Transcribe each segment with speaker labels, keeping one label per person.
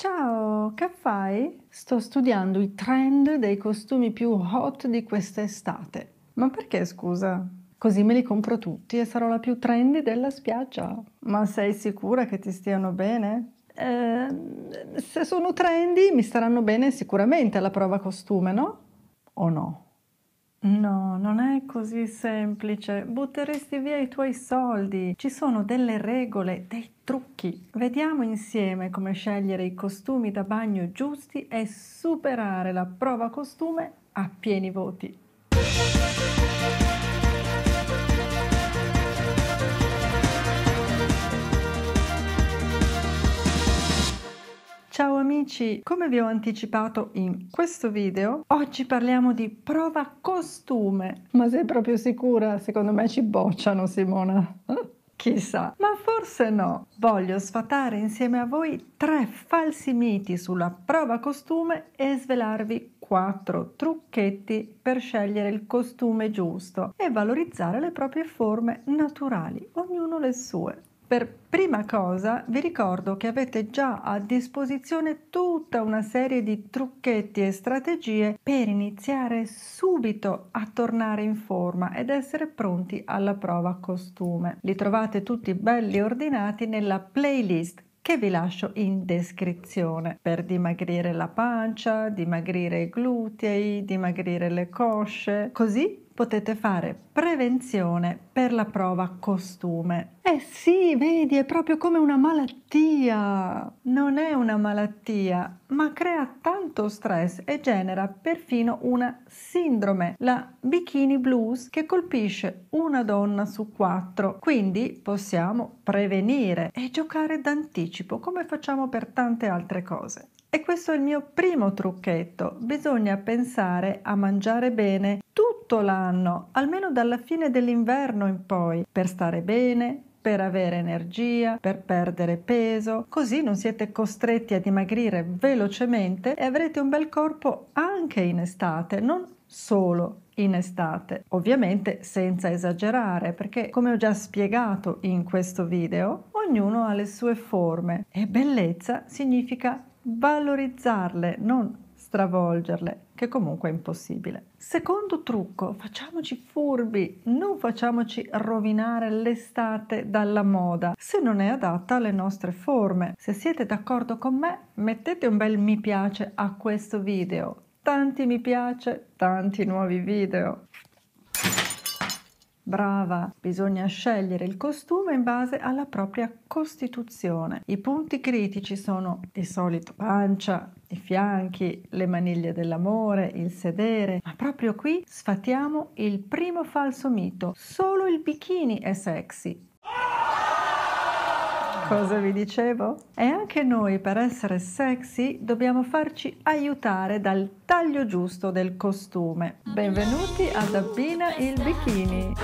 Speaker 1: Ciao, che fai? Sto studiando i trend dei costumi più hot di quest'estate. Ma perché scusa? Così me li compro tutti e sarò la più trendy della spiaggia. Ma sei sicura che ti stiano bene? Eh, se sono trendy mi staranno bene sicuramente alla prova costume, no? O no? Mm. No, non è così semplice. Butteresti via i tuoi soldi. Ci sono delle regole, dei trucchi. Vediamo insieme come scegliere i costumi da bagno giusti e superare la prova costume a pieni voti. amici, come vi ho anticipato in questo video, oggi parliamo di prova costume. Ma sei proprio sicura? Secondo me ci bocciano, Simona. Chissà, ma forse no. Voglio sfatare insieme a voi tre falsi miti sulla prova costume e svelarvi quattro trucchetti per scegliere il costume giusto e valorizzare le proprie forme naturali, ognuno le sue. Per prima cosa vi ricordo che avete già a disposizione tutta una serie di trucchetti e strategie per iniziare subito a tornare in forma ed essere pronti alla prova costume. Li trovate tutti belli ordinati nella playlist che vi lascio in descrizione per dimagrire la pancia, dimagrire i glutei, dimagrire le cosce, così potete fare prevenzione per la prova costume. Eh sì, vedi, è proprio come una malattia. Non è una malattia, ma crea tanto stress e genera perfino una sindrome, la bikini blues, che colpisce una donna su quattro. Quindi possiamo prevenire e giocare d'anticipo, come facciamo per tante altre cose. E questo è il mio primo trucchetto. Bisogna pensare a mangiare bene tutto l'anno, almeno dalla fine dell'inverno in poi, per stare bene, per avere energia, per perdere peso, così non siete costretti a dimagrire velocemente e avrete un bel corpo anche in estate, non solo in estate. Ovviamente senza esagerare, perché come ho già spiegato in questo video, ognuno ha le sue forme e bellezza significa valorizzarle, non stravolgerle, che comunque è impossibile. Secondo trucco, facciamoci furbi, non facciamoci rovinare l'estate dalla moda, se non è adatta alle nostre forme. Se siete d'accordo con me, mettete un bel mi piace a questo video. Tanti mi piace, tanti nuovi video brava, bisogna scegliere il costume in base alla propria costituzione. I punti critici sono di solito pancia, i fianchi, le maniglie dell'amore, il sedere, ma proprio qui sfatiamo il primo falso mito. Solo il bikini è sexy, Cosa vi dicevo? E anche noi per essere sexy dobbiamo farci aiutare dal taglio giusto del costume. Benvenuti ad Abbina il Bikini!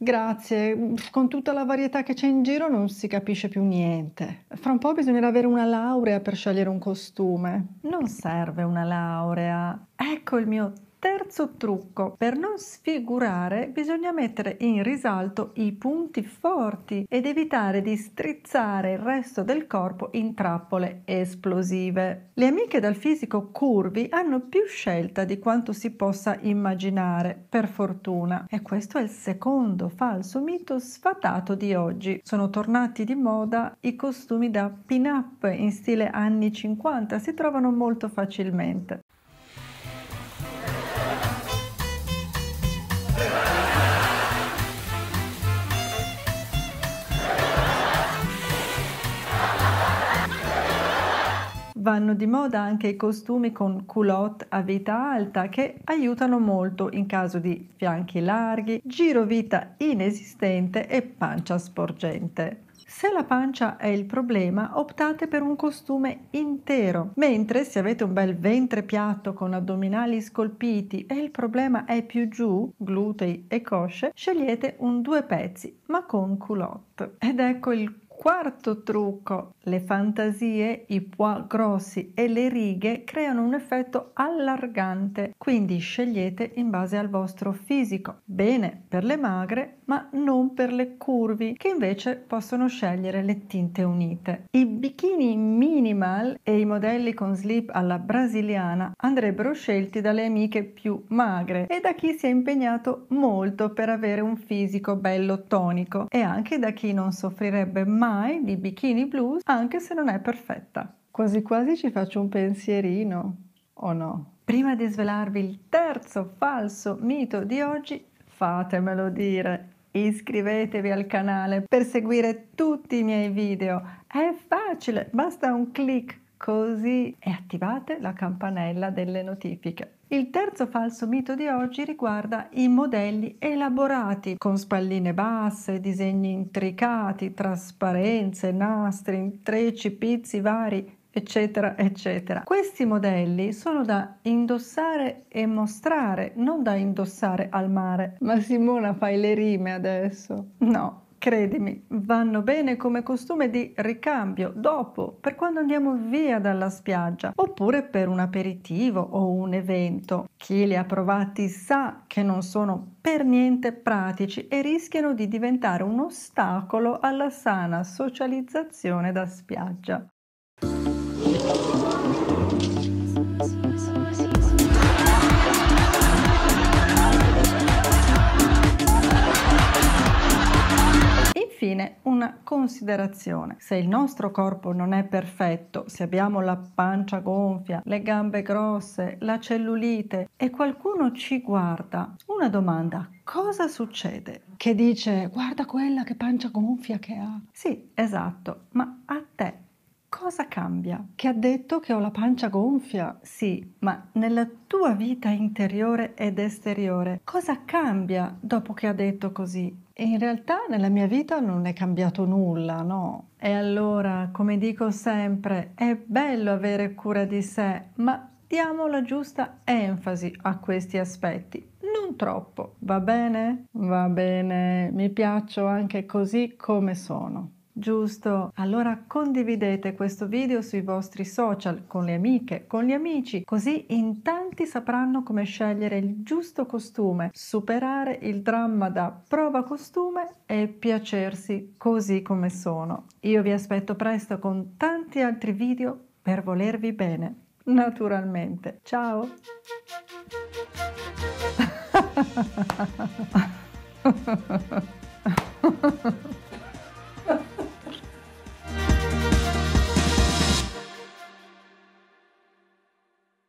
Speaker 1: Grazie, con tutta la varietà che c'è in giro non si capisce più niente. Fra un po' bisognerà avere una laurea per scegliere un costume. Non serve una laurea. Ecco il mio Terzo trucco, per non sfigurare bisogna mettere in risalto i punti forti ed evitare di strizzare il resto del corpo in trappole esplosive. Le amiche dal fisico curvi hanno più scelta di quanto si possa immaginare, per fortuna. E questo è il secondo falso mito sfatato di oggi. Sono tornati di moda i costumi da pin-up in stile anni 50, si trovano molto facilmente. Vanno di moda anche i costumi con culotte a vita alta che aiutano molto in caso di fianchi larghi, girovita inesistente e pancia sporgente. Se la pancia è il problema, optate per un costume intero, mentre se avete un bel ventre piatto con addominali scolpiti e il problema è più giù, glutei e cosce, scegliete un due pezzi, ma con culotte. Ed ecco il Quarto trucco, le fantasie, i pois grossi e le righe creano un effetto allargante, quindi scegliete in base al vostro fisico. Bene per le magre, ma non per le curvi che invece possono scegliere le tinte unite. I bikini minimal e i modelli con slip alla brasiliana andrebbero scelti dalle amiche più magre e da chi si è impegnato molto per avere un fisico bello tonico e anche da chi non soffrirebbe mai di bikini blues anche se non è perfetta. Quasi quasi ci faccio un pensierino, o no? Prima di svelarvi il terzo falso mito di oggi, fatemelo dire. Iscrivetevi al canale per seguire tutti i miei video. È facile, basta un clic così e attivate la campanella delle notifiche. Il terzo falso mito di oggi riguarda i modelli elaborati con spalline basse, disegni intricati, trasparenze, nastri, intrecci, pizzi vari eccetera, eccetera. Questi modelli sono da indossare e mostrare, non da indossare al mare. Ma Simona fai le rime adesso? No. Credimi, vanno bene come costume di ricambio dopo, per quando andiamo via dalla spiaggia, oppure per un aperitivo o un evento. Chi li ha provati sa che non sono per niente pratici e rischiano di diventare un ostacolo alla sana socializzazione da spiaggia infine una considerazione. Se il nostro corpo non è perfetto, se abbiamo la pancia gonfia, le gambe grosse, la cellulite e qualcuno ci guarda, una domanda, cosa succede? Che dice guarda quella che pancia gonfia che ha. Sì, esatto, ma a te Cosa cambia? Che ha detto che ho la pancia gonfia? Sì, ma nella tua vita interiore ed esteriore cosa cambia dopo che ha detto così? E in realtà nella mia vita non è cambiato nulla, no? E allora, come dico sempre, è bello avere cura di sé, ma diamo la giusta enfasi a questi aspetti. Non troppo, va bene? Va bene, mi piaccio anche così come sono. Giusto, allora condividete questo video sui vostri social, con le amiche, con gli amici, così in tanti sapranno come scegliere il giusto costume, superare il dramma da prova costume e piacersi così come sono. Io vi aspetto presto con tanti altri video per volervi bene, naturalmente. Ciao!